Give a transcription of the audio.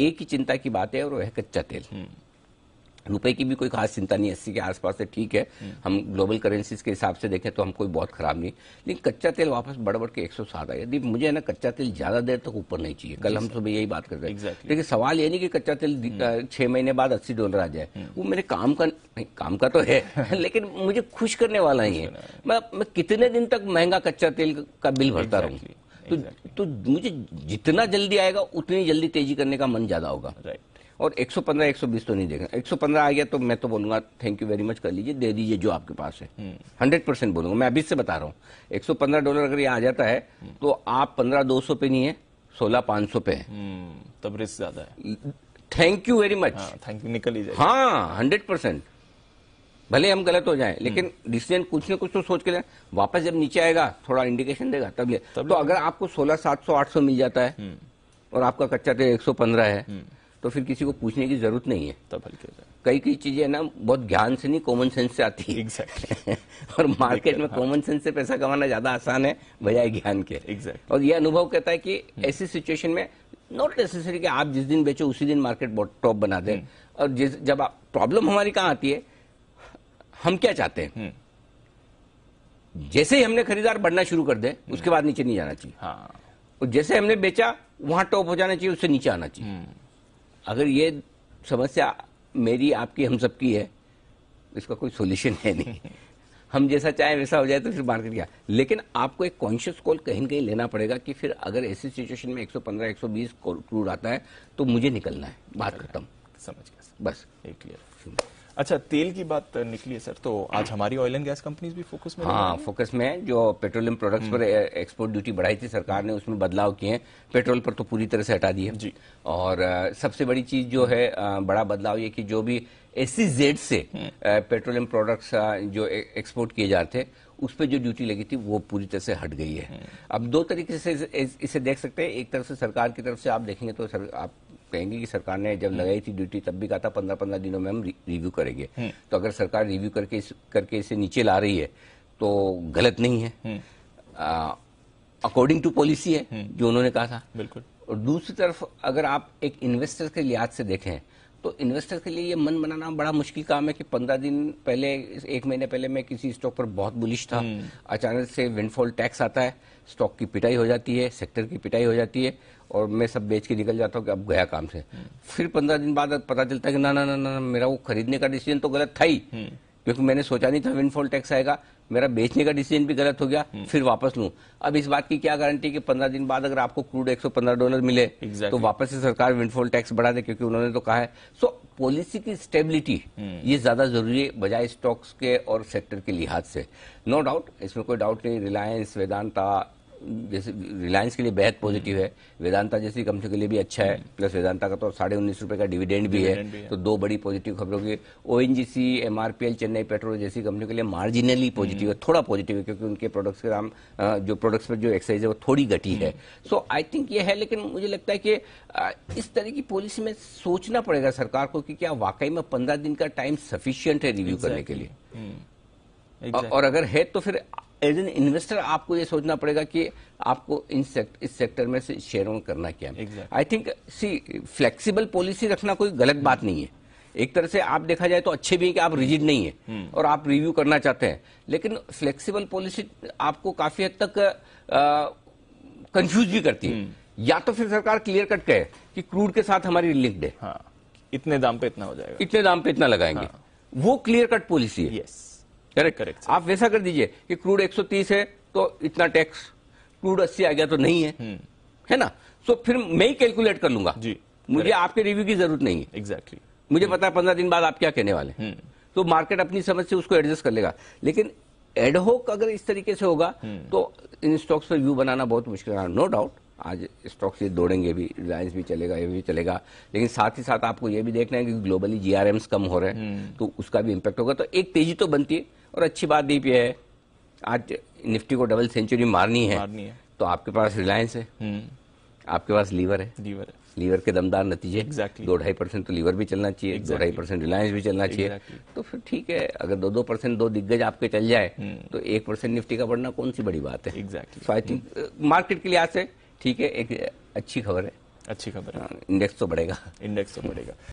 एक ही चिंता की बात है और वो है कच्चा तेल हम्म। रुपए की भी कोई खास चिंता नहीं अस्सी के आसपास से ठीक है हम्म। हम ग्लोबल करेंसीज के हिसाब से देखें तो हम कोई बहुत खराब नहीं लेकिन कच्चा तेल वापस बढ़ बढ़ के एक सौ सात आया मुझे ना कच्चा तेल ज्यादा देर तक तो ऊपर नहीं चाहिए कल हम सुबह यही बात कर रहे हैं exactly. लेकिन सवाल ये नहीं कि कच्चा तेल हम्म। छह महीने बाद अस्सी डॉलर आ जाए वो मेरे काम का नहीं काम का तो है लेकिन मुझे खुश करने वाला ही है मतलब मैं कितने दिन तक महंगा कच्चा तेल का बिल भरता रहूंगी तो, तो मुझे जितना जल्दी आएगा उतनी जल्दी तेजी करने का मन ज्यादा होगा राइट और 115 120 तो नहीं देखना 115 आ गया तो मैं तो बोलूंगा थैंक यू वेरी मच कर लीजिए दे दीजिए जो आपके पास है hmm. हंड्रेड परसेंट बोलूंगा मैं अभी से बता रहा हूँ 115 डॉलर अगर ये आ जाता है hmm. तो आप पंद्रह दो सौ पे नहीं है सोलह पांच सौ पे है hmm. तब रिस्क ज्यादा है thank you very much thank you निकल लीजिए हाँ हंड्रेड परसेंट भले हम गलत हो जाएं लेकिन डिसीजन हम्म। कुछ ना कुछ तो सोच के लें वापस जब नीचे आएगा थोड़ा इंडिकेशन देगा तब ले तब तो अगर आपको सोलह सात सौ आठ सौ मिल जाता है हम्म। और आपका कच्चा तेल एक सौ पंद्रह है हम्म। तो फिर किसी को पूछने की जरूरत नहीं है तब हल्के कई कई चीजें ना बहुत ज्ञान से नहीं कॉमन सेंस से आती है exactly. और मार्केट में कॉमन सेंस हाँ। से पैसा कमाना ज्यादा आसान है बजाय ज्ञान के एग्जैक्ट और यह अनुभव कहता है कि ऐसी सिचुएशन में नॉट नेसेसरी कि आप जिस दिन बेचो उसी दिन मार्केट टॉप बना दें और जिस जब आप प्रॉब्लम हमारी कहाँ आती है हम क्या चाहते हैं जैसे ही हमने खरीदार बढ़ना शुरू कर दे उसके बाद नीचे नहीं जाना चाहिए हाँ। और जैसे हमने बेचा वहां टॉप हो जाना चाहिए उससे नीचे आना चाहिए हम्म। अगर ये समस्या मेरी आपकी हम सबकी है इसका कोई सोल्यूशन है नहीं हम जैसा चाहे वैसा हो जाए तो फिर मार्केट क्या लेकिन आपको एक कॉन्शियस कॉल कहीं कहीं लेना पड़ेगा कि फिर अगर ऐसी सिचुएशन में 115 120 क्रूड आता है तो मुझे निकलना है बात खत्म समझ गया बस क्लियर अच्छा तेल की बात निकली है सर तो आज हमारी ऑयल एंड गैस कंपनीज भी फोकस में हाँ फोकस में है जो पेट्रोलियम हम्म। प्रोडक्ट्स पर एक्सपोर्ट ड्यूटी बढ़ाई थी सरकार ने उसमें बदलाव किए हैं पेट्रोल पर तो पूरी तरह से हटा दी है जी और सबसे बड़ी चीज जो है बड़ा बदलाव ये कि जो भी एसी जेड से पेट्रोलियम हम्म। प्रोडक्ट्स जो एक्सपोर्ट किए जाते हैं उस पर जो ड्यूटी लगी थी वो पूरी तरह से हट गई है हम्म। अब दो तरीके से इसे देख सकते हैं एक तरफ से सरकार की तरफ से आप देखेंगे तो सर, आप कहेंगे कि सरकार ने जब हम्म। लगाई थी ड्यूटी तब भी कहा था पंद्रह पंद्रह दिनों में हम रिव्यू करेंगे हम्म। तो अगर सरकार रिव्यू करके करके इसे नीचे ला रही है तो गलत नहीं है अकॉर्डिंग टू पॉलिसी है हम्म। जो उन्होंने कहा था बिल्कुल और दूसरी तरफ अगर आप एक इन्वेस्टर के लिहाज से देखें तो इन्वेस्टर के लिए ये मन बनाना बड़ा मुश्किल काम है कि पंद्रह दिन पहले एक महीने पहले मैं किसी स्टॉक पर बहुत बुलिश था हम्म। अचानक से विंडफॉल टैक्स आता है स्टॉक की पिटाई हो जाती है सेक्टर की पिटाई हो जाती है और मैं सब बेच के निकल जाता हूँ कि अब गया काम से हम्म। फिर पंद्रह दिन बाद पता चलता है कि ना ना ना ना मेरा वो खरीदने का डिसीजन तो गलत था ही हम्म। क्योंकि मैंने सोचा नहीं था विनफॉल टैक्स आएगा मेरा बेचने का डिसीजन भी गलत हो गया हम्म। फिर वापस लूँ अब इस बात की क्या गारंटी कि पंद्रह दिन बाद अगर आपको क्रूड एक डॉलर मिले exactly. तो वापस से सरकार विंडफॉल टैक्स बढ़ा दे क्योंकि उन्होंने तो कहा है सो पॉलिसी की स्टेबिलिटी हम्म। ये ज्यादा जरूरी है बजाय स्टॉक्स के और सेक्टर के लिहाज से नो no डाउट इसमें कोई डाउट नहीं रिलायंस वेदांता जैसे रिलायंस के लिए बेहद पॉजिटिव है वेदांता जैसी कंपनी के लिए भी अच्छा है हम्म। प्लस वेदांता का तो साढ़े उन्नीस रुपए का डिविडेंड भी है तो दो बड़ी पॉजिटिव खबरों की ओ एमआरपीएल चेन्नई पेट्रोल जैसी कंपनियों के लिए मार्जिनली हम्म। पॉजिटिव है थोड़ा पॉजिटिव है क्योंकि उनके प्रोडक्ट्स के दाम जो प्रोडक्ट्स पर जो एक्साइज है वो थोड़ी घटी है सो आई थिंक ये है लेकिन मुझे लगता है कि इस तरह की पॉलिसी में सोचना पड़ेगा सरकार को कि क्या वाकई में पंद्रह दिन का टाइम सफिशियंट है रिव्यू करने के लिए हम्म। और अगर है तो फिर एज एन इन्वेस्टर आपको ये सोचना पड़ेगा कि आपको इन सेक्ट, इस सेक्टर में से शेयर ऑन करना क्या है आई थिंक सी फ्लेक्सिबल पॉलिसी रखना कोई गलत बात नहीं है एक तरह से आप देखा जाए तो अच्छे भी है कि आप रिजिड नहीं है hmm. और आप रिव्यू करना चाहते हैं लेकिन फ्लेक्सिबल पॉलिसी आपको काफी हद तक कंफ्यूज भी करती है hmm. या तो फिर सरकार क्लियर कट कहे कि क्रूड के साथ हमारी लिंक्ड है हाँ, इतने दाम पे इतना हो जाएगा इतने दाम पे इतना लगाएंगे हाँ। वो क्लियर कट पॉलिसी है yes. करेक्ट करेक्ट आप वैसा कर दीजिए कि क्रूड 130 है तो इतना टैक्स क्रूड 80 आ गया तो नहीं है हम्म। है ना सो so, फिर मैं ही कैलकुलेट कर लूंगा जी मुझे correct. आपके रिव्यू की जरूरत नहीं है एग्जैक्टली exactly. मुझे हम्म। पता है पंद्रह दिन बाद आप क्या कहने वाले हैं हम्म। तो मार्केट अपनी समझ से उसको एडजस्ट कर लेगा लेकिन एडहोक अगर इस तरीके से होगा तो इन स्टॉक्स पर व्यू बनाना बहुत मुश्किल है नो डाउट आज स्टॉक्स ये दौड़ेंगे भी रिलायंस भी चलेगा ये भी चलेगा लेकिन साथ ही साथ आपको ये भी देखना है कि ग्लोबली जीआरएम्स कम हो रहे हैं तो उसका भी इम्पैक्ट होगा तो एक तेजी तो बनती है और अच्छी बात दीप यह है आज निफ्टी को डबल सेंचुरी मारनी है मारनी है तो आपके पास रिलायंस है हम्म। आपके पास लीवर है लीवर है लीवर के दमदार नतीजे exactly. दो ढाई परसेंट तो लीवर भी चलना चाहिए exactly. दो ढाई परसेंट रिलायंस भी चलना exactly. चाहिए तो फिर ठीक है अगर दो दो परसेंट दो दिग्गज आपके चल जाए hmm. तो एक परसेंट निफ्टी का बढ़ना कौन सी बड़ी बात है एग्जैक्टली आई थिंक मार्केट के लिहाज से ठीक है एक अच्छी खबर है अच्छी खबर है इंडेक्स हाँ, तो बढ़ेगा इंडेक्स तो बढ़ेगा